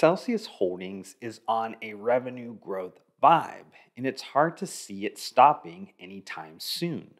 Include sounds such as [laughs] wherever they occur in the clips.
Celsius Holdings is on a revenue growth vibe, and it's hard to see it stopping anytime soon.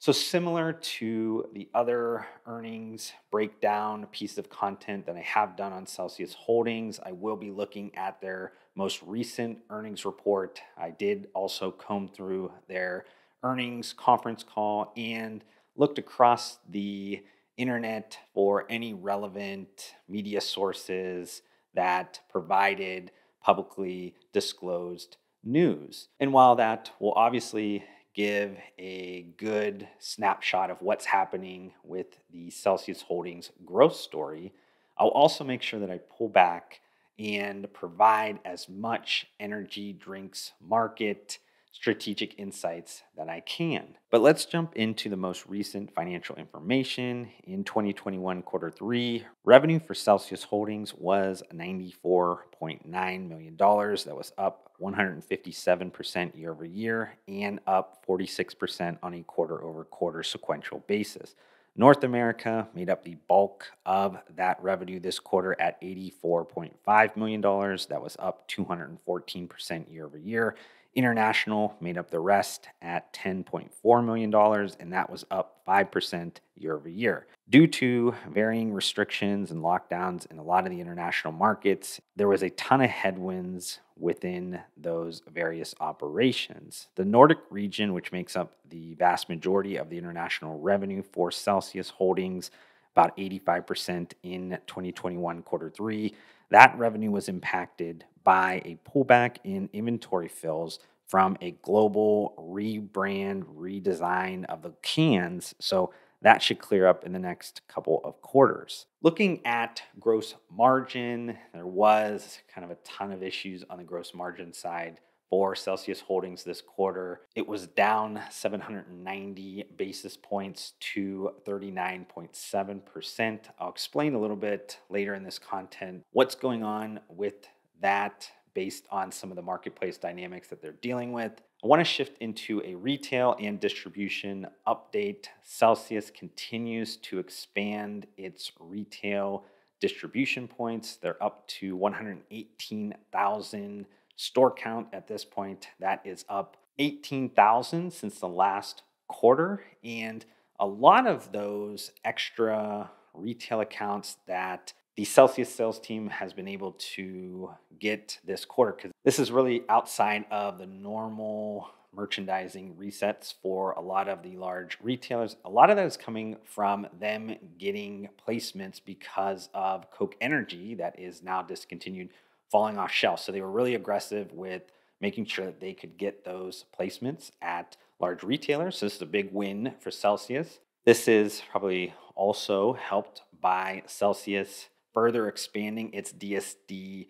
So, similar to the other earnings breakdown piece of content that I have done on Celsius Holdings, I will be looking at their most recent earnings report. I did also comb through their earnings conference call and looked across the internet for any relevant media sources that provided publicly disclosed news. And while that will obviously give a good snapshot of what's happening with the Celsius Holdings growth story, I'll also make sure that I pull back and provide as much energy drinks market strategic insights that I can. But let's jump into the most recent financial information. In 2021, quarter three, revenue for Celsius Holdings was $94.9 million. That was up 157% year over year and up 46% on a quarter over quarter sequential basis. North America made up the bulk of that revenue this quarter at $84.5 million. That was up 214% year over year International made up the rest at $10.4 million, and that was up 5% year over year. Due to varying restrictions and lockdowns in a lot of the international markets, there was a ton of headwinds within those various operations. The Nordic region, which makes up the vast majority of the international revenue for Celsius Holdings, about 85% in 2021 quarter three, that revenue was impacted by a pullback in inventory fills from a global rebrand, redesign of the cans. So that should clear up in the next couple of quarters. Looking at gross margin, there was kind of a ton of issues on the gross margin side for Celsius Holdings this quarter. It was down 790 basis points to 39.7%. I'll explain a little bit later in this content what's going on with that based on some of the marketplace dynamics that they're dealing with. I want to shift into a retail and distribution update. Celsius continues to expand its retail distribution points. They're up to 118,000 store count at this point. That is up 18,000 since the last quarter. And a lot of those extra retail accounts that the Celsius sales team has been able to get this quarter because this is really outside of the normal merchandising resets for a lot of the large retailers. A lot of that is coming from them getting placements because of Coke Energy that is now discontinued, falling off shelves. So they were really aggressive with making sure that they could get those placements at large retailers. So this is a big win for Celsius. This is probably also helped by Celsius further expanding its DSD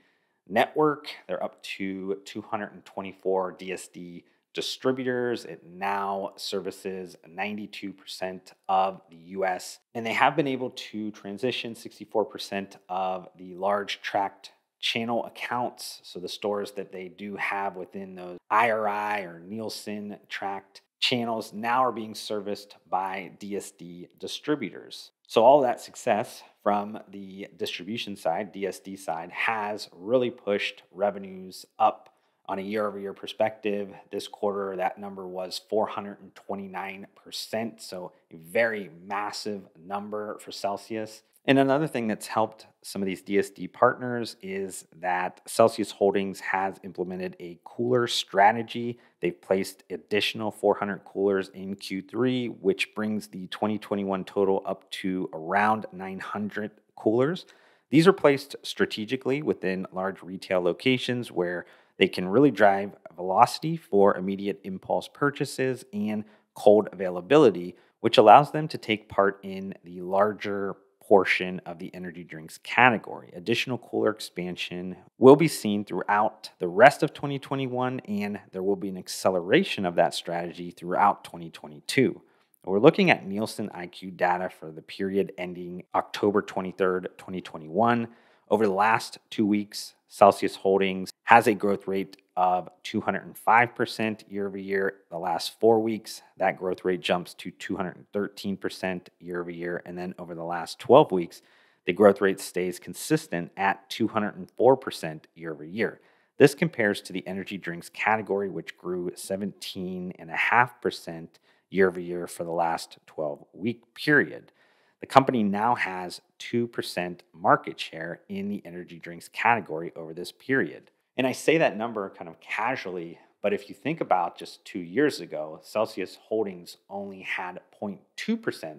network. They're up to 224 DSD distributors. It now services 92% of the US, and they have been able to transition 64% of the large tracked channel accounts. So the stores that they do have within those IRI or Nielsen tracked channels now are being serviced by DSD distributors. So, all that success from the distribution side, DSD side, has really pushed revenues up on a year over year perspective. This quarter, that number was 429%. So, a very massive number for Celsius. And another thing that's helped some of these DSD partners is that Celsius Holdings has implemented a cooler strategy. They've placed additional 400 coolers in Q3, which brings the 2021 total up to around 900 coolers. These are placed strategically within large retail locations where they can really drive velocity for immediate impulse purchases and cold availability, which allows them to take part in the larger portion of the energy drinks category. Additional cooler expansion will be seen throughout the rest of 2021, and there will be an acceleration of that strategy throughout 2022. We're looking at Nielsen IQ data for the period ending October 23rd, 2021. Over the last two weeks, Celsius Holdings has a growth rate of 205% year over year the last four weeks. That growth rate jumps to 213% year over year. And then over the last 12 weeks, the growth rate stays consistent at 204% year over year. This compares to the energy drinks category, which grew 17.5% year over year for the last 12 week period. The company now has 2% market share in the energy drinks category over this period. And I say that number kind of casually, but if you think about just two years ago, Celsius Holdings only had 0.2%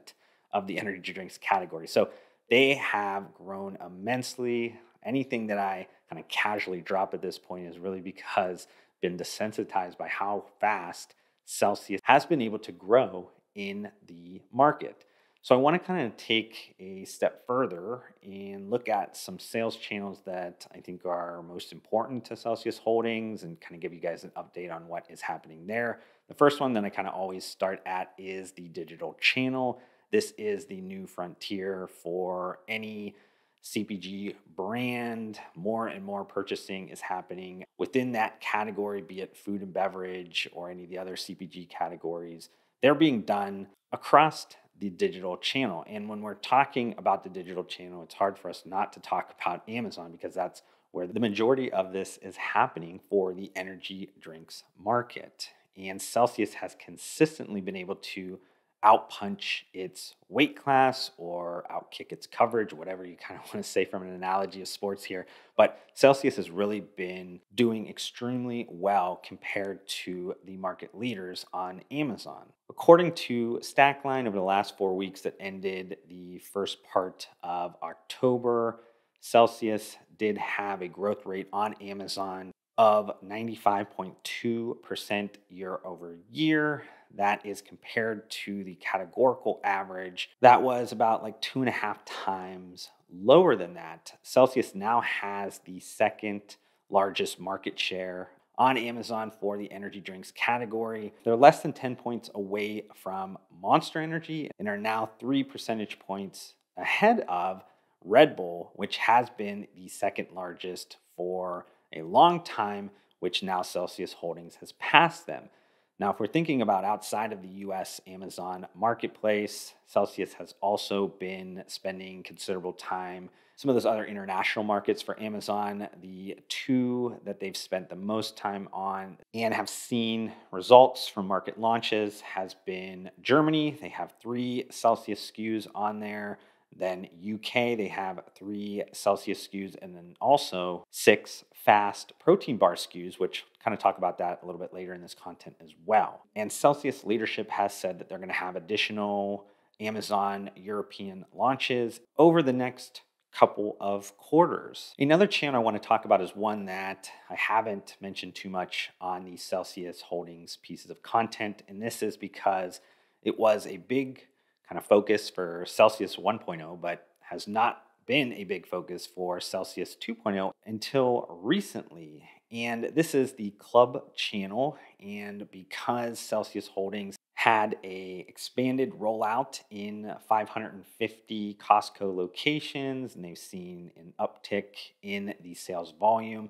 of the energy drinks category. So they have grown immensely. Anything that I kind of casually drop at this point is really because I've been desensitized by how fast Celsius has been able to grow in the market. So I want to kind of take a step further and look at some sales channels that I think are most important to Celsius Holdings and kind of give you guys an update on what is happening there. The first one that I kind of always start at is the digital channel. This is the new frontier for any CPG brand. More and more purchasing is happening within that category, be it food and beverage or any of the other CPG categories. They're being done across the digital channel. And when we're talking about the digital channel, it's hard for us not to talk about Amazon because that's where the majority of this is happening for the energy drinks market. And Celsius has consistently been able to outpunch its weight class or outkick its coverage, whatever you kind of [laughs] want to say from an analogy of sports here. But Celsius has really been doing extremely well compared to the market leaders on Amazon. According to Stackline, over the last four weeks that ended the first part of October, Celsius did have a growth rate on Amazon of 95.2% year over year. That is compared to the categorical average that was about like two and a half times lower than that. Celsius now has the second largest market share on Amazon for the energy drinks category. They're less than 10 points away from Monster Energy and are now three percentage points ahead of Red Bull, which has been the second largest for a long time, which now Celsius Holdings has passed them. Now, if we're thinking about outside of the US Amazon marketplace, Celsius has also been spending considerable time. Some of those other international markets for Amazon, the two that they've spent the most time on and have seen results from market launches has been Germany. They have three Celsius SKUs on there. Then UK, they have three Celsius SKUs and then also six fast protein bar skews, which kind of talk about that a little bit later in this content as well. And Celsius leadership has said that they're going to have additional Amazon European launches over the next couple of quarters. Another channel I want to talk about is one that I haven't mentioned too much on the Celsius Holdings pieces of content, and this is because it was a big kind of focus for Celsius 1.0, but has not been a big focus for Celsius 2.0 until recently. And this is the club channel. And because Celsius Holdings had a expanded rollout in 550 Costco locations, and they've seen an uptick in the sales volume.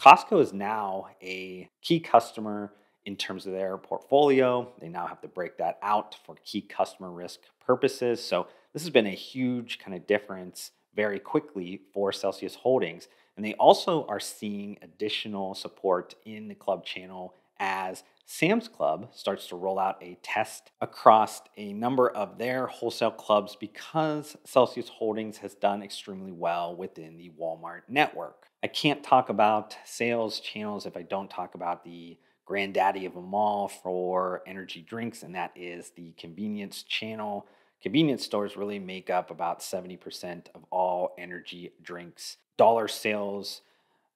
Costco is now a key customer in terms of their portfolio. They now have to break that out for key customer risk purposes. So this has been a huge kind of difference very quickly for Celsius Holdings. And they also are seeing additional support in the club channel as Sam's Club starts to roll out a test across a number of their wholesale clubs because Celsius Holdings has done extremely well within the Walmart network. I can't talk about sales channels if I don't talk about the granddaddy of them all for energy drinks, and that is the convenience channel. Convenience stores really make up about 70% of all energy drinks dollar sales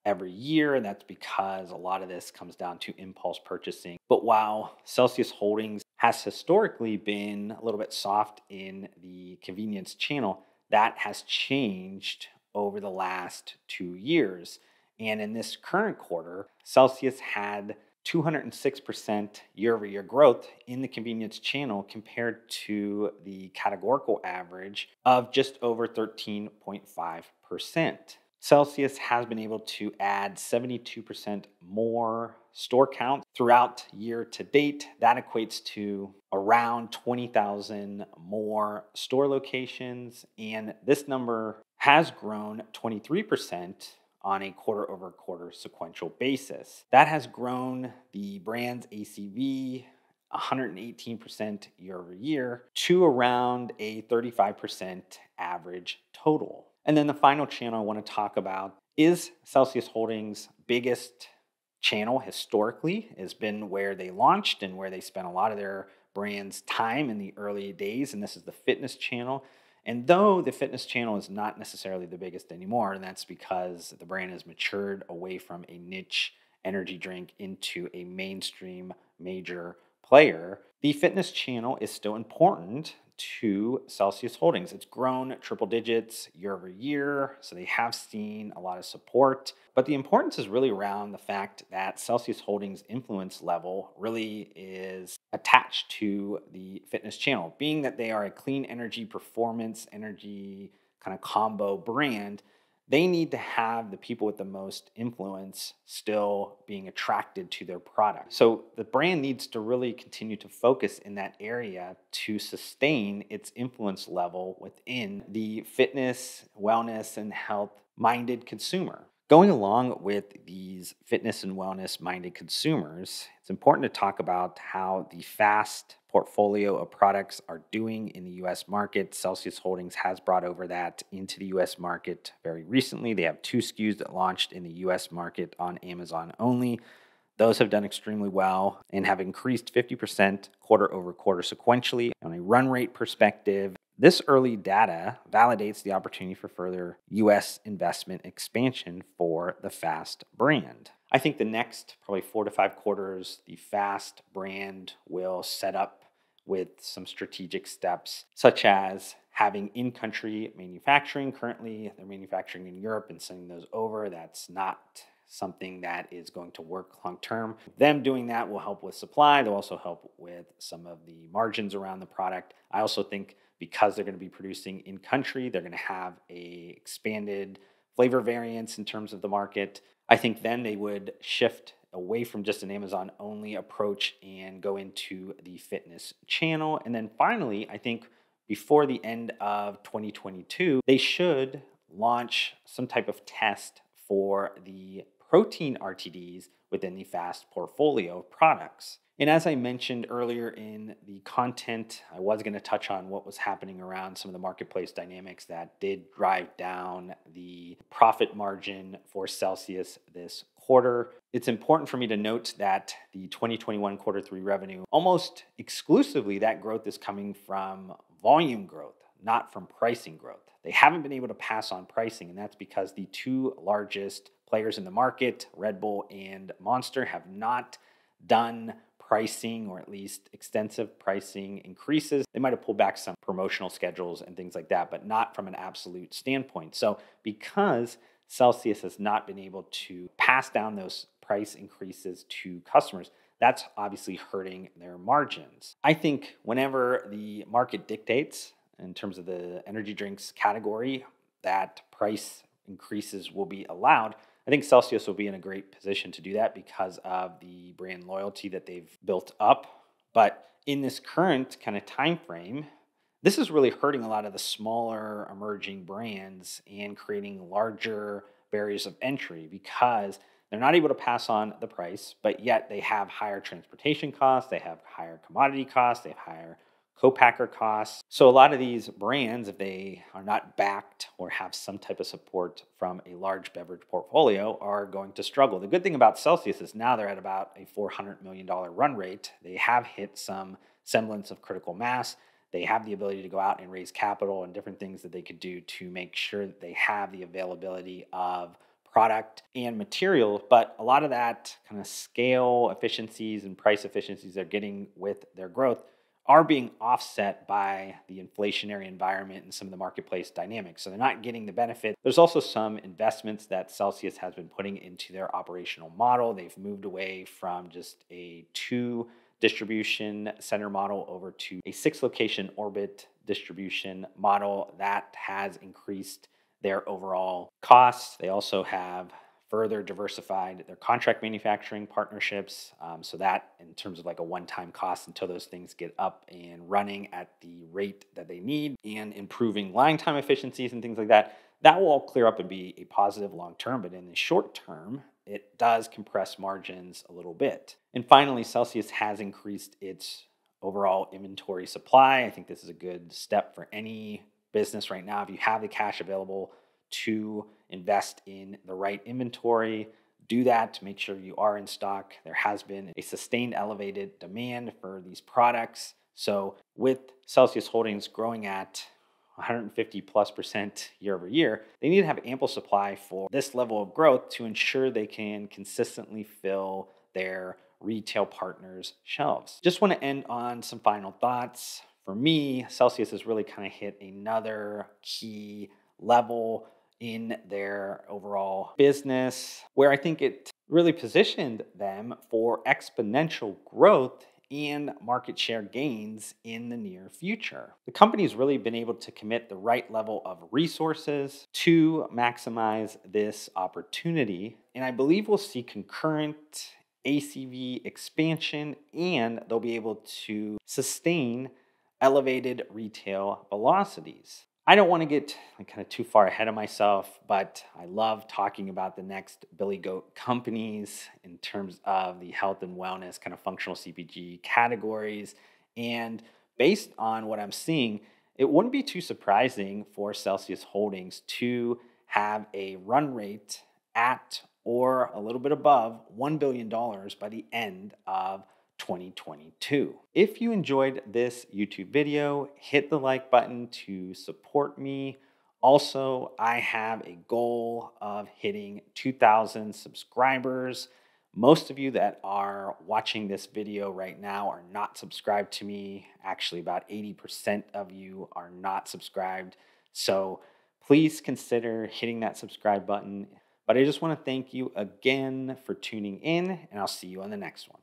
every year, and that's because a lot of this comes down to impulse purchasing. But while Celsius Holdings has historically been a little bit soft in the convenience channel, that has changed over the last two years. And in this current quarter, Celsius had 206% year over year growth in the convenience channel compared to the categorical average of just over 13.5%. Celsius has been able to add 72% more store count throughout year to date. That equates to around 20,000 more store locations. And this number has grown 23% on a quarter over quarter sequential basis. That has grown the brand's ACV 118% year over year to around a 35% average total. And then the final channel I want to talk about is Celsius Holdings' biggest channel historically, has been where they launched and where they spent a lot of their brand's time in the early days. And this is the fitness channel. And though the fitness channel is not necessarily the biggest anymore, and that's because the brand has matured away from a niche energy drink into a mainstream major player, the fitness channel is still important to Celsius Holdings. It's grown triple digits year over year, so they have seen a lot of support. But the importance is really around the fact that Celsius Holdings' influence level really is attached to the fitness channel, being that they are a clean energy, performance energy kind of combo brand they need to have the people with the most influence still being attracted to their product. So the brand needs to really continue to focus in that area to sustain its influence level within the fitness, wellness, and health minded consumer. Going along with these fitness and wellness minded consumers, it's important to talk about how the fast portfolio of products are doing in the US market. Celsius Holdings has brought over that into the US market very recently. They have two SKUs that launched in the US market on Amazon only. Those have done extremely well and have increased 50% quarter over quarter sequentially. On a run rate perspective, this early data validates the opportunity for further US investment expansion for the Fast brand. I think the next probably four to five quarters, the Fast brand will set up with some strategic steps, such as having in country manufacturing. Currently, they're manufacturing in Europe and sending those over. That's not something that is going to work long term. Them doing that will help with supply. They'll also help with some of the margins around the product. I also think because they're going to be producing in country, they're going to have a expanded flavor variance in terms of the market. I think then they would shift away from just an Amazon only approach and go into the fitness channel. And then finally, I think before the end of 2022, they should launch some type of test for the protein RTDs within the FAST portfolio of products. And as I mentioned earlier in the content, I was going to touch on what was happening around some of the marketplace dynamics that did drive down the profit margin for Celsius this quarter. It's important for me to note that the 2021 quarter three revenue, almost exclusively that growth is coming from volume growth, not from pricing growth. They haven't been able to pass on pricing, and that's because the two largest players in the market, Red Bull and Monster, have not done pricing or at least extensive pricing increases. They might have pulled back some promotional schedules and things like that, but not from an absolute standpoint. So, because Celsius has not been able to pass down those price increases to customers. That's obviously hurting their margins. I think whenever the market dictates, in terms of the energy drinks category, that price increases will be allowed. I think Celsius will be in a great position to do that because of the brand loyalty that they've built up. But in this current kind of time frame, this is really hurting a lot of the smaller emerging brands and creating larger barriers of entry because they're not able to pass on the price, but yet they have higher transportation costs, they have higher commodity costs, they have higher co-packer costs. So a lot of these brands, if they are not backed or have some type of support from a large beverage portfolio, are going to struggle. The good thing about Celsius is now they're at about a $400 million run rate. They have hit some semblance of critical mass they have the ability to go out and raise capital and different things that they could do to make sure that they have the availability of product and material. But a lot of that kind of scale efficiencies and price efficiencies they're getting with their growth are being offset by the inflationary environment and some of the marketplace dynamics. So they're not getting the benefit. There's also some investments that Celsius has been putting into their operational model. They've moved away from just a two distribution center model over to a six location orbit distribution model that has increased their overall costs. They also have further diversified their contract manufacturing partnerships. Um, so that in terms of like a one-time cost until those things get up and running at the rate that they need and improving line time efficiencies and things like that, that will all clear up and be a positive long term. But in the short term, it does compress margins a little bit. And finally, Celsius has increased its overall inventory supply. I think this is a good step for any business right now. If you have the cash available to invest in the right inventory, do that to make sure you are in stock. There has been a sustained elevated demand for these products. So, with Celsius Holdings growing at 150 plus percent year over year, they need to have ample supply for this level of growth to ensure they can consistently fill their retail partners' shelves. Just want to end on some final thoughts. For me, Celsius has really kind of hit another key level in their overall business where I think it really positioned them for exponential growth and market share gains in the near future. The company's really been able to commit the right level of resources to maximize this opportunity, and I believe we'll see concurrent ACV expansion and they'll be able to sustain elevated retail velocities. I don't want to get kind of too far ahead of myself, but I love talking about the next Billy Goat companies in terms of the health and wellness kind of functional CPG categories. And based on what I'm seeing, it wouldn't be too surprising for Celsius Holdings to have a run rate at or a little bit above $1 billion by the end of 2022. If you enjoyed this YouTube video, hit the like button to support me. Also, I have a goal of hitting 2,000 subscribers. Most of you that are watching this video right now are not subscribed to me. Actually, about 80% of you are not subscribed. So please consider hitting that subscribe button. But I just want to thank you again for tuning in, and I'll see you on the next one.